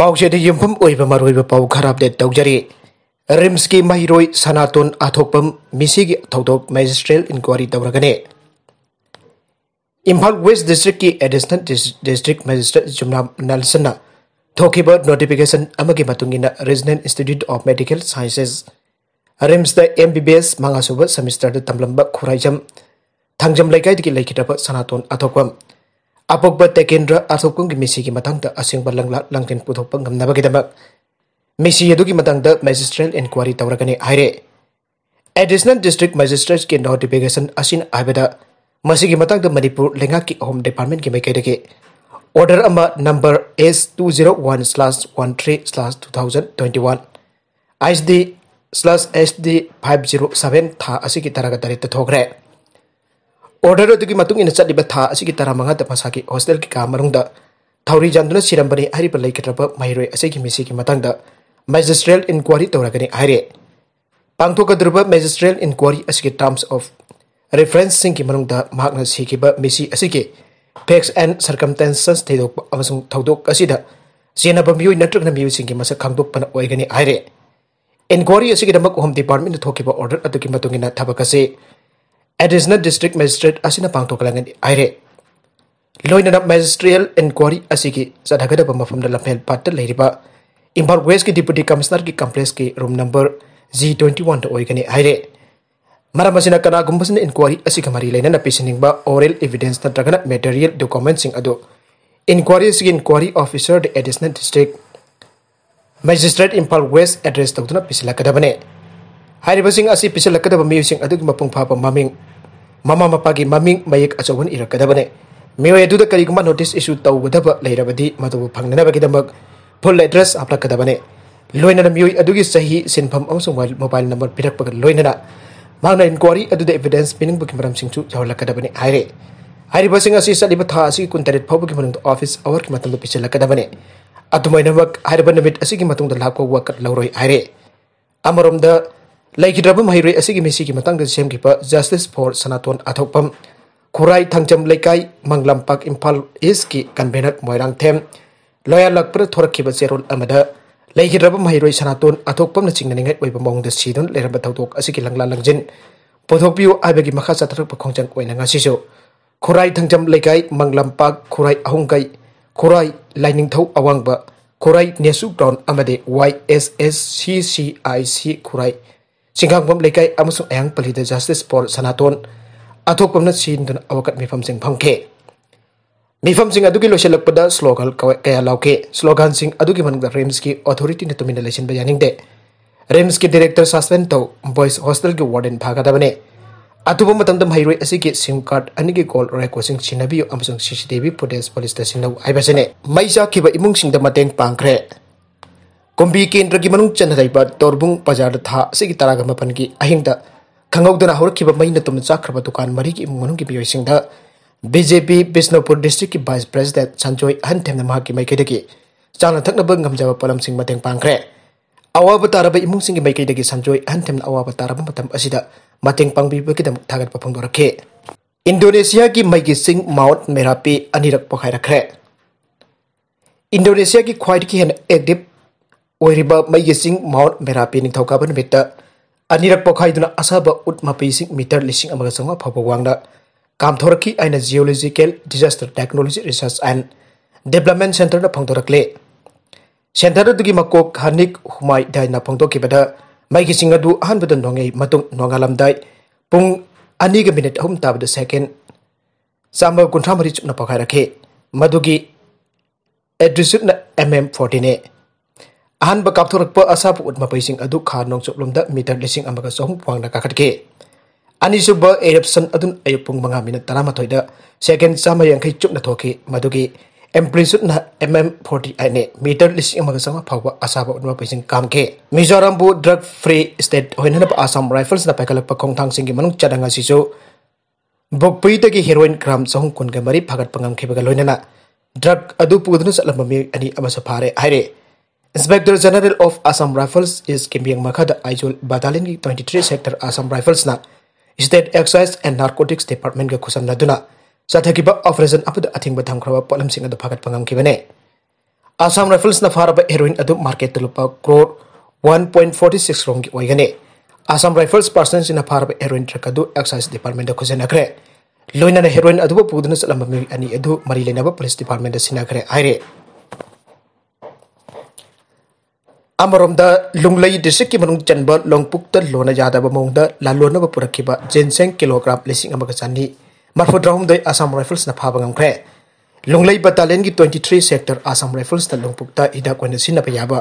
पाद यम पा खर तौजरी रिम्स की महरो सनातन आठोपमीसीदों मेजिस्ट्रेल इंक्वारी तौरगने इम्फा वेस्ट डिस्ट्रिक की एडिशनल डिस्ट्रिक मेजिस्ट्रेट जुमना नलसन थोब नोटिफिकेशन की regional institute of medical sciences RIMS M B B S मंगा सूब सेमिस्टर तमलब खुराजम थाजम लेकिन सनातन आठोपमें अब तेकेंद्र अशोकुंगी असंब लंग लंगन पुथोपीद मजिस्ट्रेट इनक्वारी तौरने हाई एडिशनल डिस्ट्रिक मेजिस्ट्रेट की नोटिफिकेशन मणिपुर लेंगा की होम डिपार्टमेंट की मेकेद के number S two zero one slash one three slash two thousand twenty one I D slash S D five zero seven था तरह तरह तथोरें ऑर्डर अगर था तरह मंगा मसा की होस्टल की का मूंग थौरी जानबने लेकद्रब मईरोद मेजिस्ट्रेल इनक्वारी तौरने हरें पाथोद्रब magisterial inquiry terms of reference रेफरेंसी की फेक्स एंड सरकमटेंसद चेनब मई नग्न मई की मस खोपने हरें इनक्वारी होम डिपार्टमेंट ऑर्डर अगर मतलब थबक से ꯑꯦꯗꯤꯁꯅꯦꯜ ꯗꯤꯁꯇ꯭ꯔꯤꯛ ꯃꯦꯖꯤꯁꯇ꯭ꯔꯦꯠ ꯑꯁꯤꯅ ꯄꯥꯡꯊꯣꯛꯂꯒꯅꯤ ꯍꯥꯏꯔꯦ ꯂꯣꯏꯅꯅ ꯃꯦꯖꯤꯁꯇ꯭ꯔꯤꯌꯦꯜ ꯏꯟꯀ꯭ꯋꯥꯔꯤ ꯑꯁꯤꯒꯤ ꯆꯠꯊꯒꯗꯕ ꯃꯐꯝꯗ ꯂꯝꯐꯦꯜ ꯄꯥꯠꯇ ꯂꯩꯔꯤꯕ ꯏꯝꯐꯥꯜ ꯋꯦꯁꯀꯤ ꯗꯤꯄꯨꯇꯤ ꯀꯃꯤꯁꯅꯔꯒꯤ ꯀꯝꯄ꯭ꯂꯦꯛꯁꯀꯤ ꯔꯨꯝ ꯅꯝꯕꯔ ꯖꯤ ꯇ꯭ꯋꯦꯟꯇꯤ ꯋꯥꯟꯗ ꯑꯣꯏꯒꯅꯤ ꯍꯥꯏꯔꯦ ꯃꯔꯝ ꯑꯁꯤꯅ ꯀꯅꯥꯒꯨꯝꯕꯁꯤꯅ ꯏꯟꯀ꯭ꯋꯥꯔꯤ ꯑꯁꯤꯒ ꯃꯔꯤ ꯂꯩꯅꯅ ꯄꯤꯁꯤꯟꯅꯤꯡꯕ ꯑꯣꯔꯦꯜ ꯏꯕꯤꯗꯦꯟꯁ ꯅꯠꯇ꯭ꯔꯒꯅ ꯃꯦꯇꯔꯤꯌꯦꯜ ꯗꯣꯀꯨꯃꯦꯟꯁꯤꯡ ꯑꯗꯨ ꯏꯟꯀ꯭ꯋꯥꯔꯤ ꯑꯁꯤꯒꯤ ꯏꯟꯀ꯭ꯋꯥꯔꯤ ꯑꯣꯐꯤꯁꯔꯗ additional district magistrate Imphal west address ꯇꯧꯗꯨꯅ ꯄꯤꯁꯤꯜꯂꯛꯀꯗꯕꯅꯤ ꯍꯥꯏꯔꯤꯕꯁꯤꯡ ꯑꯁꯤ ꯄꯤꯁꯤꯜꯂꯛꯀꯗꯕ ꯃꯤꯑꯣꯏꯁꯤꯡ ꯑꯗꯨꯒꯤ ꯃꯄꯨꯡ ꯐꯥꯕ ꯃꯃꯤꯡ ꯃꯃꯥ ꯃꯄꯥꯒꯤ ꯃꯃꯤꯡ ꯃꯌꯦꯛ ꯑꯆꯧꯕ ꯏꯔꯛꯀꯗꯕꯅꯤ ꯃꯤꯑꯣꯏ ꯑꯗꯨꯗ ꯀꯔꯤꯒꯨꯝꯕ ꯅꯣꯇꯤꯁ ꯏꯁꯨ ꯇꯧꯒꯗꯕ ꯂꯩꯔꯕꯗꯤ ꯃꯗꯨꯕꯨ ꯐꯪꯅꯅꯕꯒꯤꯗꯃꯛ ꯐꯨꯜ ꯑꯦꯗ꯭ꯔꯦꯁ ꯍꯥꯞꯂꯛꯀꯗꯕꯅꯤ ꯂꯣꯏꯅꯅ ꯃꯤꯑꯣꯏ ꯑꯗꯨꯒꯤ ꯆꯍꯤ ꯁꯤꯟꯐꯝ ꯑꯃꯁꯨꯡ ꯃꯣꯕꯥꯏꯜ ꯅꯝꯕꯔ ꯄꯤꯔꯛꯄꯒ ꯂꯣꯏꯅꯅ ꯃꯍꯥꯛꯅ ꯏꯟꯀ꯭ꯋꯥꯔꯤ ꯑꯗꯨꯗ ꯑꯦꯚꯤꯗꯦꯟꯁ ꯄꯤꯅꯤꯡꯕꯒꯤ ꯃꯔꯝꯁꯤꯡꯁꯨ ꯌꯥꯎꯍꯜꯂꯛꯀꯗꯕꯅꯤ ꯍꯥꯏꯔꯦ ꯍꯥꯏꯔꯤꯕꯁꯤꯡ ꯑꯁꯤ ꯆꯠꯂꯤꯕ ꯊꯥ ꯑꯁꯤꯒꯤ ꯀꯨꯟꯇꯔꯦꯠ ꯐꯥꯎꯕꯒꯤ ꯃꯅꯨꯡꯗ ꯑꯣꯐꯤꯁ ꯑꯋꯥꯔꯒꯤ ꯃꯇꯝꯗ ꯄꯤꯁꯤꯜꯂꯛꯀꯗꯕꯅꯤ ꯑꯗꯨꯃꯥꯏꯅꯃꯛ ꯍꯥꯏꯔꯤꯕ ꯅꯨꯃꯤꯠ ꯑꯁꯤꯒꯤ ꯃꯇꯨꯡꯗ ꯂꯥꯛꯄ ꯋꯥꯀꯠ ꯂꯧꯔꯣꯏ ꯍꯥꯏꯔꯦ ꯑꯃꯔꯣꯝꯗ ꯂꯩꯈꯤꯗ꯭ꯔꯕ ꯃꯍꯩꯔꯣꯏ ꯑꯁꯤꯒꯤ ꯃꯤꯁꯤꯒꯤ ꯃꯇꯥꯡꯗ ꯁꯦꯝꯈꯤꯕ ꯖꯁꯇꯤꯁ ꯐꯣꯔ ꯁꯅꯥꯇꯣꯟ ꯑꯊꯣꯛꯄꯝ ꯈꯨꯔꯥꯏ ꯊꯥꯡꯖꯝ ꯂꯩꯀꯥꯏ ꯃꯪꯂꯝꯄꯥꯛ ꯏꯝꯐꯥꯜ ꯏꯁꯀꯤ ꯀꯟꯚꯦꯅꯔ ꯃꯣꯏꯔꯥꯡꯊꯦꯝ ꯂꯣꯌꯥꯜꯂꯛꯄꯗ ꯊꯣꯔꯛꯈꯤꯕ ꯆꯦꯔꯣꯜ ꯑꯃꯗ ꯂꯩꯈꯤꯗ꯭ꯔꯕ ꯃꯍꯩꯔꯣꯏ ꯁꯅꯥꯇꯣꯟ ꯑꯊꯣꯛꯄꯝꯅ ꯆꯤꯡꯅꯅꯤꯡꯉꯥꯏ ꯑꯣꯏꯕ ꯃꯑꯣꯡꯗ ꯁꯤꯗꯨꯅ ꯂꯩꯔꯝꯕ ꯊꯧꯗꯣꯛ ꯑꯁꯤꯒꯤ ꯂꯪꯂꯥ ꯂꯪꯖꯤꯟ ꯄꯨꯊꯣꯛꯄꯤꯌꯨ ꯍꯥꯏꯕꯒꯤ ꯃꯈꯥ ꯆꯠꯊꯔꯛꯄ ꯈꯣꯡꯖꯪ ꯑꯣꯏꯅ ꯉꯁꯤꯁꯨ ꯈꯨꯔꯥꯏ ꯊꯥꯡꯖꯝ ꯂꯩꯀꯥꯏ ꯃꯪꯂꯝꯄꯥꯛ ꯈꯨꯔꯥꯏ ꯑꯍꯨꯝꯒꯩ ꯈꯨꯔꯥꯏ ꯂꯥꯏꯅꯤꯡꯊꯧ ꯑꯋꯥꯡꯕ ꯈꯨꯔꯥꯏ ꯅꯦꯁꯨ ꯒ꯭ꯔꯥꯎꯟ ꯑꯃꯗꯤ Y S S C C I C Khurai सिंगांगबम लेकाय अमसु एंग पलि the justice for Sanatan Athokpam न सिन दन अवकत मिफम सिंग फंगके मिफम सिंग अदुकि लोशल लकपद स्लोगल कया लाउके स्लोगन सिंग अदुकि मनग रेम्स की अथॉरिटी ने तुमिन लेशन बयानिंग दे रेम्स की डायरेक्टर सस्पेंड तो बॉयस हॉस्टल के वार्डन भागा दबने अथुबम मतम दम हाइरोय असिगे सिम कार्ड अनिगे कॉल रिक्वेस्टिंग सिनबी अमसु सीसीटीवी फुटेज पुलिस स्टेशन लउ आइबसेने मैजा किबा इमुंग सिंग द मतेंग पांग्रे कॉम्बी केंद्र की मनु चेनब तोरबू बजार था तरग मपन की अहिंद खादना हो मई तुम चाक्रब दुकान मरी की इमु की मई बीजेपी बिश्नपुर डिस्ट्रिक की वाइस प्रेसीडेंट संजय अहंथेम की मईकई चाथनाब पलम सिंह मैं अवाब ताब इमूंग की मईकई की संजय अहंथेम अवाब तारबीद की पाबीद थागत फोदर इंडोनेशिया की मई की सिंह माउंट मेरापी अनीर पोखाखे इंडोनेशिया की खाई की हेन एक्टिव ओरिबा मैगेसिंग माउंट मेरापी निथौकाबा नुमित्ता अनिरक पोखाइदुना असाबा उट मीटर लिसिंग अमगा संगा फबो वांगदा कामथोरकी आइना geological disaster technology research and development centre ना सेंटर मको मकोक हनिक हुमाय दाइना फंगदोकिबदा मैगेसिंग अदु अहनबद नोंगे मतुंग नोंगालमदाय पुंग अनिग मिनिट अहुम ताबद सेकेंड चामर कुंथ्रामरी चुपना पोखाइरखे मधुगी एड्रिसुटना एमएम फोर्टीने Ahan ba kapto rakpo asap ut ma paising adu ka nong sop lomda mitar lesing amaga Ani suba eripsen adun ayupung manga minat tarama sama yang kai cuk na toke MM40 ane mitar lesing amaga sama pawa asap ut ma paising kamke. Mizoram drug free state hoi nana rifles na paikalak pa kong tang singgi manung cadanga sisu. heroin kram sohum kun pagat pangam kebaga loi Drug adu pukudun sa lamami aire. Inspector General of Assam Rifles is Kimbyang Makhada Aizul Battalion 23 Sector Assam Rifles na State Excise and Narcotics Department ga kusamnaduna sathakiba operation apuda athingba thamkhraba polamsing adu phagat pangam kibane Assam Rifles na pharaba heroin adu market lupa crore 1.46 rong gi oigane Assam Rifles persons na pharaba heroin truck adu Excise Department da kusenakre loina na heroin adu pudna salamba mi ani adu mari lenaba police department da sinakre aire अमरोंद Lunglei district की मनुंग चनब लोंगपुक्त लोना जादा बमोंद लालोन ब पुरखिब जेंसेंग kilogram lacing अमग चानी मारफो ड्राउम दै Assam rifles न फाबंग खे लुंगलई बटालियन की 23 सेक्टर आसाम राइफल्स त लोंगपुक्त इदा कोन सिन न पयाब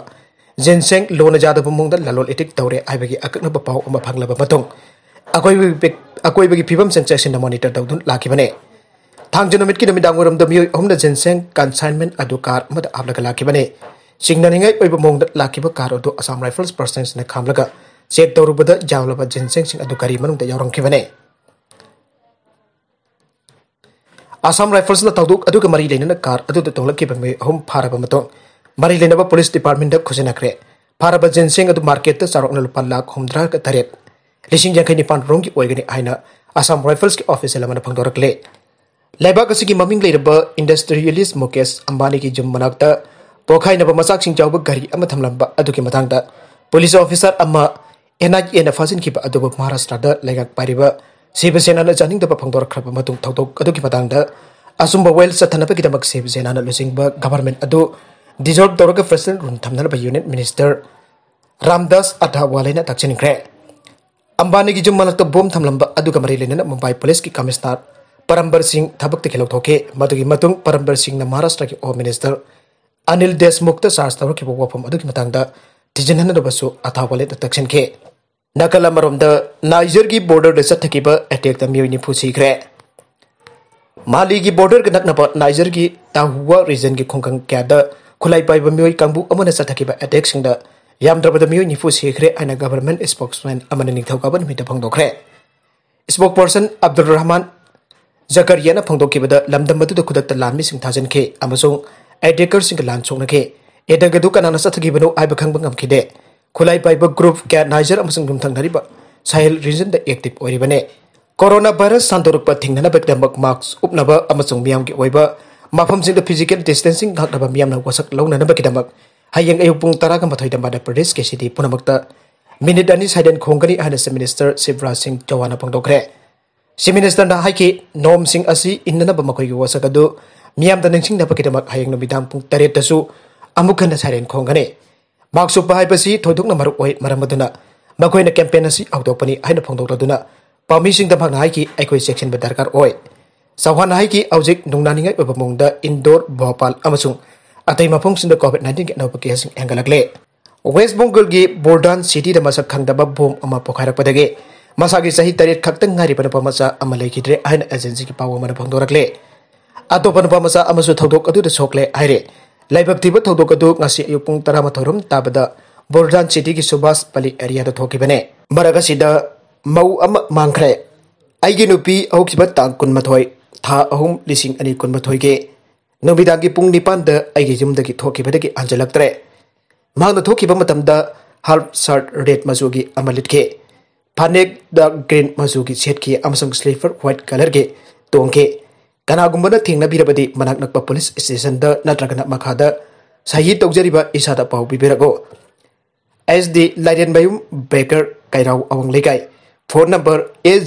जेंसेंग लोना जादा बमोंद लालोल एटिक तौरे आइबगी अकन ब पाव अम फांगला ब मतों अकोइबगी अकोइबगी फिबम सेंसेशन न मॉनिटर दौदुन लाखिबने थांगजनोमिट की नमिदांगोरम द मिय होमना जेंसेंग कंसाइनमेंट अदुकार मद आबलगला खिबने सिंगनानिंगाई ओइब मोंगद लाखिबा कार अदु असम राइफल्स पर्सन्स ने खामलगा चेक तौर जावलबा जिनसेंग सिंह अदु गारी मनुंग असम राइफल्स ना तौदुक अदु मरी लेना कार अदु द तौलकिबा हम फारब मतो मरी लेना पुलिस डिपार्टमेंट द खुजना करे फारब अदु मार्केट त सारोन लाख हमद्रा क तरेत लिसिंग निपान रोंग की ओइगने आइना असम राइफल्स की ऑफिसर लमन फंगदोरकले लेबाक असिगी ममिंग इंडस्ट्रियलिस्ट मुकेश अंबानी की जुम pokhaina ba masak sing chaw gari ama thamlam ba adu ki matang da ama enak ena fasin adu maharashtra legak pari ba sib sena na janing da ba matung thau thau adu ki asum ba wel satana ba kitamak sib sena na losing government adu dissolve dor ka president run minister ramdas adhawale na takchin ambani ki jumma to bom adu ka marile police ki commissioner parambar singh thabak te khelok matung parambar singh na maharashtra o minister Anil देशमुखता charge की वफम तीजनहनबू अथाव wallet के नकल niger की border चतब attack मई निफू माली की border के नकनब niger की ताहुआ reason की खोंग क्या खुलाई पाइब मई कंबू चतब एटेक यामद्रबद मई निफू सीख्रे आना गवर्नमेंट स्पोक्समैन निथौकाब नुमित स्पोक पर्सन अब्दुल रहमान जकरियाना फोंदोखिबद लमदम खुदक्त लामी थाजनखे एडेकर लान चौनखे एडंग कनाबन आब खबे खुलाई पाब ग्रुप क्या नाइजर तंगनारी साहल रीजन एक्टिव होने कोरोना भाईरस सानरप थीनाब मास्क उपनब की मफम से फिजिकल डिस्टेंसिंग घाटना मैं वसक लौनाब हये अयु पु तरग मथोद मध्य प्रदेश के सिद्धि पुनम मिनट अनी सैडन खोगनी है मिनिस्टर शिवराज सिंह चौहान पादे सी मिनिस्टर ने नोम इन मको वसक ꯃꯤꯌꯥꯝꯗ ꯅꯤꯡꯁꯤꯡꯅꯕꯒꯤꯗꯃꯛ ꯍꯌꯦꯡ ꯅꯨꯃꯤꯗꯥꯡ ꯄꯨꯡ ꯇꯔꯦꯠꯇꯁꯨ ꯑꯃꯨꯛ ꯍꯟꯅ ꯁꯩꯔꯦꯡ ꯈꯣꯡꯒꯅꯤ ꯃꯥꯛ ꯁꯨꯞꯄ ꯍꯥꯏꯕꯁꯤ ꯊꯣꯏꯗꯣꯛꯅ ꯃꯔꯨ ꯑꯣꯏ ꯃꯔꯝ ꯑꯗꯨꯅ ꯃꯈꯣꯏꯅ ꯀꯦꯝꯄꯦꯟ ꯑꯁꯤ ꯍꯧꯗꯣꯛꯄꯅꯤ ꯍꯥꯏꯅ ꯐꯣꯡꯗꯣꯛꯂꯗꯨꯅ ꯄꯥꯎꯃꯤꯁꯤꯡꯗ ꯃꯍꯥꯛꯅ ꯍꯥꯏꯈꯤ ꯑꯩꯈꯣꯏ ꯆꯦꯛꯁꯤꯟꯕ ꯗꯔꯀꯥꯔ ꯑꯣꯏ ꯆꯥꯎꯍꯥꯟꯅ ꯍꯥꯏꯈꯤ ꯍꯧꯖꯤꯛ ꯅꯨꯡꯅꯥꯅꯤꯡꯉꯥꯏ ꯑꯣꯏꯕ ꯃꯑꯣꯡꯗ ꯏꯟꯗꯣꯔ ꯚꯣꯄꯥꯜ ꯑꯃꯁꯨꯡ ꯑꯇꯩ ꯃꯐꯝꯁꯤꯡꯗ ꯀꯣꯚꯤꯗ ꯅꯥꯏꯟꯇꯤꯟꯒꯤ अनौब केससिंग हेंगलगले वेस्ट बंगाल की बोर्डन सिटी द मसक खंगदब बोम अमा पोखारपदगे मसागी सही तरेत खक्त ngai ri pana pamacha ama lekhidre ain agency ki pawa mana phangdorakle अदोपनपुर लाइब तरह तब बोरदान सिटी की सुभाष पली एरियाने मरगसीद मऊ मांगे अब तक कुनमथ था अहम लिंग कुनमथे नुदा की पुंग निपान जुम्मेदी अंजलतरे मांगना हाफ सर्ट रेड मजू की लिटे फानेक द ग्रीन मजू की सेट की स्लीपर व्हाइट कलर की तोंगे तो कनागुम्बना थेंगनबीरबदि मनाक नक्पा पुलिस स्टेशन द नत्रगना मखादा सही तौजरीबा इसादा पाउ बिबेरगो एस डी लाइन बायुम बेकर काइराव अवंग लेगाई phone number eight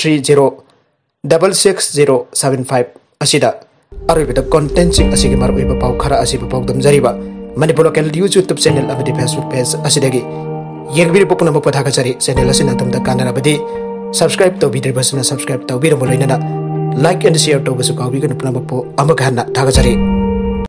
three zero double six zero ꯑꯁꯤꯒꯤ फाइव ꯄꯥꯎ ꯈꯔ पा ꯄꯥꯎꯗꯝꯖꯔꯤꯕ ꯃꯅꯤꯄꯨꯔ मनपुर लोकल यूट्यूब ꯑꯃꯗꯤ फेसबुक पेज अगर ꯌꯦꯡꯕꯤꯔꯤꯕ ꯄꯨꯝꯅꯃꯛ ꯄꯣꯊꯥꯒꯠꯆꯔꯤ ꯆꯦꯅꯦꯜ ꯑꯁꯤꯅ ꯇꯝꯗ ꯀꯥꯟꯅꯔꯕꯗꯤ ꯁꯕꯁꯀ꯭ꯔꯥꯏꯕ ꯇꯧꯕꯤꯗ꯭ꯔꯤꯕꯁꯤꯅ ꯁꯕꯁꯀ꯭ꯔꯥꯏꯕ ꯇꯧꯕꯤꯔꯝꯕ ꯂꯣꯏꯅꯅ ꯂꯥꯏꯛ ꯑꯦꯟ ꯁꯤꯌꯔ ꯇꯧꯕꯁꯨ ꯀꯥꯎꯕꯤꯒꯅꯨ ꯄꯨꯝꯅꯃꯛꯄꯨ ꯑꯃꯨꯛ ꯍꯟꯅ ꯊꯥꯒꯠꯆꯔꯤ